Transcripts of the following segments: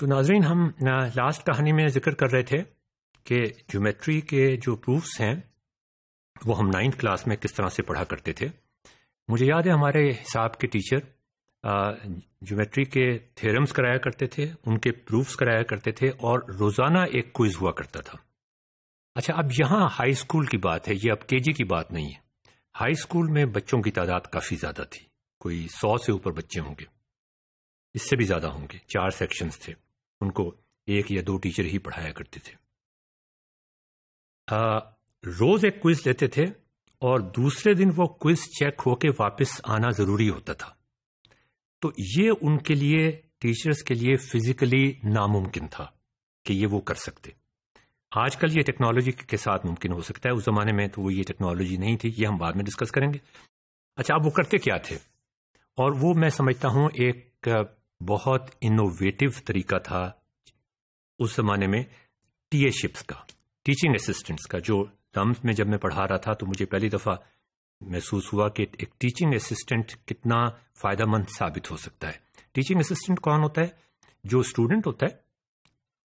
तो नाजरीन हम लास्ट कहानी में जिक्र कर रहे थे कि ज्योमेट्री के जो प्रूफ्स हैं वो हम नाइन्थ क्लास में किस तरह से पढ़ा करते थे मुझे याद है हमारे हिसाब के टीचर ज्योमेट्री के थेरम्स कराया करते थे उनके प्रूफ्स कराया करते थे और रोज़ाना एक क्विज हुआ करता था अच्छा अब यहाँ हाई स्कूल की बात है ये अब केजी की बात नहीं है हाई स्कूल में बच्चों की तादाद काफ़ी ज़्यादा थी कोई सौ से ऊपर बच्चे होंगे इससे भी ज़्यादा होंगे चार सेक्शंस थे उनको एक या दो टीचर ही पढ़ाया करते थे आ, रोज एक क्विज लेते थे और दूसरे दिन वो क्विज चेक होके वापस आना जरूरी होता था तो ये उनके लिए टीचर्स के लिए फिजिकली नामुमकिन था कि ये वो कर सकते आजकल ये टेक्नोलॉजी के साथ मुमकिन हो सकता है उस जमाने में तो वो ये टेक्नोलॉजी नहीं थी ये हम बाद में डिस्कस करेंगे अच्छा अब वो करते क्या थे और वो मैं समझता हूं एक बहुत इनोवेटिव तरीका था उस जमाने में टीएशिप्स का टीचिंग असिस्टेंट्स का जो टर्म्स में जब मैं पढ़ा रहा था तो मुझे पहली दफ़ा महसूस हुआ कि एक टीचिंग असिस्टेंट कितना मंद साबित हो सकता है टीचिंग असिस्टेंट कौन होता है जो स्टूडेंट होता है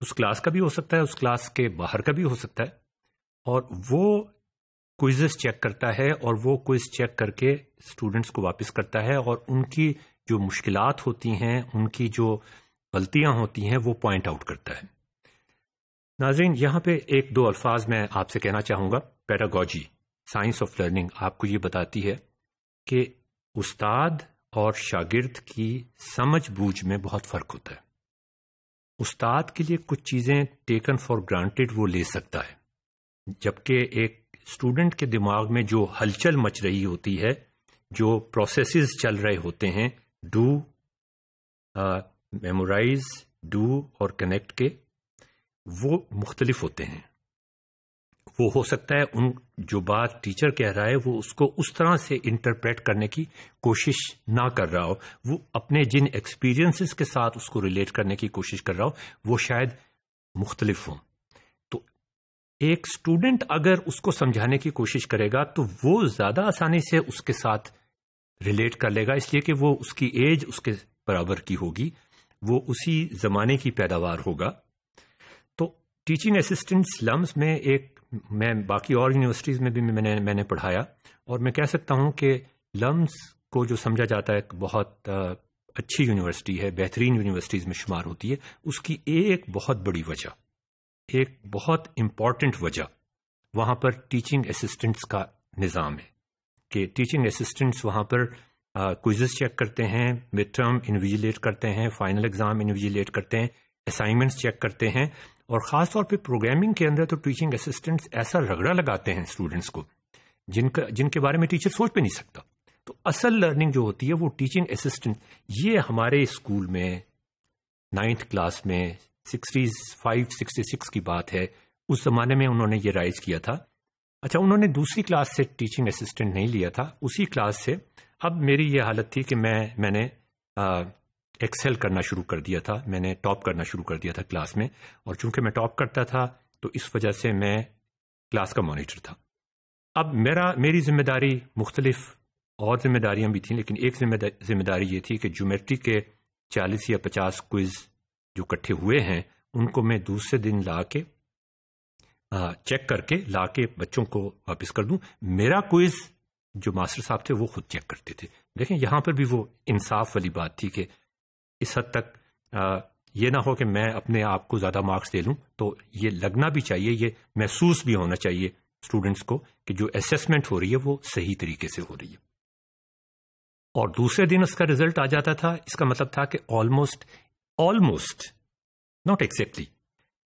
उस क्लास का भी हो सकता है उस क्लास के बाहर का भी हो सकता है और वो क्विजेस चेक करता है और वो क्विज चेक करके स्टूडेंट्स को वापस करता है और उनकी जो मुश्किल होती हैं उनकी जो गलतियां होती हैं वो पॉइंट आउट करता है नाजरीन यहां पे एक दो अल्फाज मैं आपसे कहना चाहूंगा पैरागॉजी साइंस ऑफ लर्निंग आपको ये बताती है कि उस्ताद और शागिर्द की समझ बूझ में बहुत फ़र्क होता है उस्ताद के लिए कुछ चीज़ें टेकन फॉर ग्रांटेड वो ले सकता है जबकि एक स्टूडेंट के दिमाग में जो हलचल मच रही होती है जो प्रोसेसेस चल रहे होते हैं डू मेमोराइज डू और कनेक्ट के वो मुख्तलिफ होते हैं वो हो सकता है उन जो बात टीचर कह रहा है वो उसको उस तरह से इंटरप्रेट करने की कोशिश ना कर रहा हो वो अपने जिन एक्सपीरियंसेस के साथ उसको रिलेट करने की कोशिश कर रहा हो वो शायद मुख्तलिफ हों एक स्टूडेंट अगर उसको समझाने की कोशिश करेगा तो वो ज्यादा आसानी से उसके साथ रिलेट कर लेगा इसलिए कि वो उसकी एज उसके बराबर की होगी वो उसी जमाने की पैदावार होगा तो टीचिंग असिस्टेंट स्लम्स में एक मैं बाकी और यूनिवर्सिटीज़ में भी मैंने मैंने पढ़ाया और मैं कह सकता हूँ कि लम्स को जो समझा जाता है बहुत अच्छी यूनिवर्सिटी है बेहतरीन यूनिवर्सिटीज़ में शुमार होती है उसकी एक बहुत बड़ी वजह एक बहुत इम्पॉर्टेंट वजह वहां पर टीचिंग असिस्टेंट्स का निज़ाम है कि टीचिंग असिस्टेंट्स वहां पर क्विजेस चेक करते हैं मिड टर्म इन्विजिलेट करते हैं फाइनल एग्ज़ाम इन्विजिलेट करते हैं असाइनमेंट्स चेक करते हैं और ख़ास तौर पे प्रोग्रामिंग के अंदर तो टीचिंग असिस्टेंट्स ऐसा रगड़ा लगाते हैं स्टूडेंट्स को जिनका जिनके बारे में टीचर सोच भी नहीं सकता तो असल लर्निंग जो होती है वो टीचिंग असिस्टेंट ये हमारे स्कूल में नाइन्थ क्लास में 65 फाइव सिक्सटी सिक्स की बात है उस जमाने में उन्होंने ये राइज किया था अच्छा उन्होंने दूसरी क्लास से टीचिंग असिस्टेंट नहीं लिया था उसी क्लास से अब मेरी ये हालत थी कि मैं मैंने एक्सेल करना शुरू कर दिया था मैंने टॉप करना शुरू कर दिया था क्लास में और चूंकि मैं टॉप करता था तो इस वजह से मैं क्लास का मॉनिटर था अब मेरा मेरी जिम्मेदारी मुख्तलिफ और जिम्मेदारियां भी थी लेकिन एक जिम्मेदारी ये थी कि ज्योमेट्री के चालीस या पचास क्विज़ जो इकट्ठे हुए हैं उनको मैं दूसरे दिन ला के चेक करके ला के बच्चों को वापस कर दूं मेरा क्विज जो मास्टर साहब थे वो खुद चेक करते थे देखें यहां पर भी वो इंसाफ वाली बात थी कि इस हद तक आ, ये ना हो कि मैं अपने आप को ज़्यादा मार्क्स दे लूं तो ये लगना भी चाहिए ये महसूस भी होना चाहिए स्टूडेंट्स को कि जो असेसमेंट हो रही है वो सही तरीके से हो रही है और दूसरे दिन उसका रिजल्ट आ जाता था इसका मतलब था कि almost almost not exactly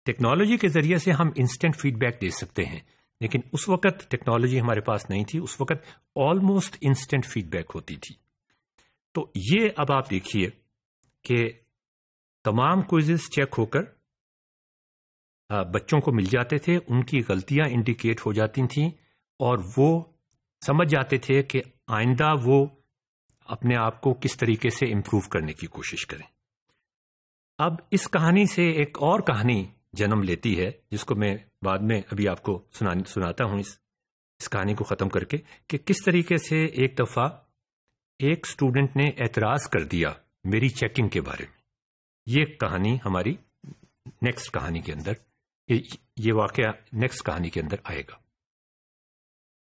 technology के जरिए से हम इंस्टेंट फीडबैक दे सकते हैं लेकिन उस वक्त टेक्नोलॉजी हमारे पास नहीं थी उस वक्त ऑलमोस्ट इंस्टेंट फीडबैक होती थी तो ये अब आप देखिए कि तमाम क्विजेस चेक होकर बच्चों को मिल जाते थे उनकी गलतियां इंडिकेट हो जाती थीं और वो समझ जाते थे कि आइंदा वो अपने आप को किस तरीके से इम्प्रूव करने की कोशिश करें अब इस कहानी से एक और कहानी जन्म लेती है जिसको मैं बाद में अभी आपको सुना सुनाता हूं इस इस कहानी को ख़त्म करके कि किस तरीके से एक दफ़ा एक स्टूडेंट ने एतराज़ कर दिया मेरी चेकिंग के बारे में ये कहानी हमारी नेक्स्ट कहानी के अंदर ये, ये वाक़ नेक्स्ट कहानी के अंदर आएगा